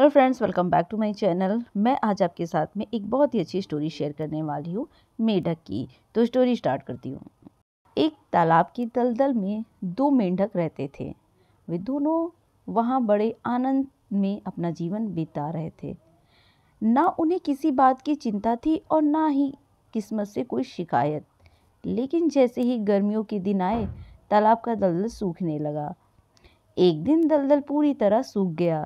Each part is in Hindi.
hello friends welcome back to my channel मैं आज आपके साथ में एक बहुत ही अच्छी स्टोरी शेयर करने वाली हूँ मेढक की तो स्टोरी स्टार्ट करती हूँ एक तालाब की दलदल में दो मेंढक रहते थे वे दोनों वहाँ बड़े आनंद में अपना जीवन बिता रहे थे ना उन्हें किसी बात की चिंता थी और ना ही किस्मत से कोई शिकायत लेकिन जैसे ही गर्मियों के दिन आए तालाब का दलदल सूखने लगा एक दिन दलदल पूरी तरह सूख गया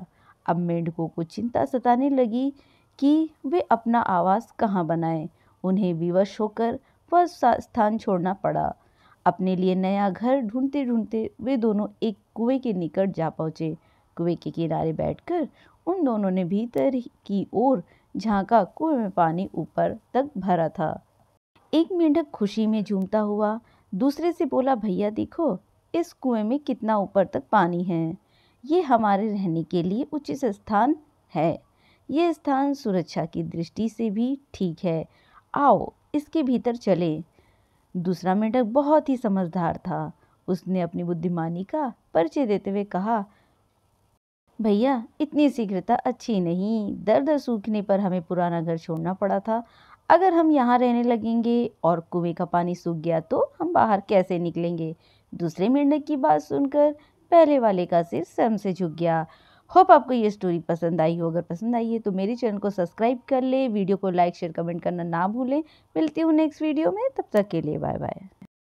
अब मेंढकों को चिंता सताने लगी कि वे अपना आवास कहाँ बनाए उन्हें विवश होकर वह स्थान छोड़ना पड़ा अपने लिए नया घर ढूंढते ढूंढते वे दोनों एक कुएं के निकट जा पहुँचे कुएं के किनारे बैठकर उन दोनों ने भीतर की ओर झांका कुएं में पानी ऊपर तक भरा था एक मेंढक खुशी में झूमता हुआ दूसरे से बोला भैया देखो इस कुएं में कितना ऊपर तक पानी है ये हमारे रहने के लिए उचित स्थान है ये स्थान सुरक्षा की दृष्टि से भी ठीक है आओ इसके भीतर चले दूसरा मेंढक बहुत ही समझदार था उसने अपनी बुद्धिमानी का परिचय देते हुए कहा भैया इतनी शीघ्रता अच्छी नहीं दर्द सूखने पर हमें पुराना घर छोड़ना पड़ा था अगर हम यहाँ रहने लगेंगे और कुएं का पानी सूख गया तो हम बाहर कैसे निकलेंगे दूसरे मेंढक की बात सुनकर पहले वाले का सिर सम से झुक गया होप आपको ये स्टोरी पसंद आई हो अगर पसंद आई है तो मेरे चैनल को सब्सक्राइब कर ले वीडियो को लाइक शेयर कमेंट करना ना भूलें मिलती हूँ नेक्स्ट वीडियो में तब तक के लिए बाय बाय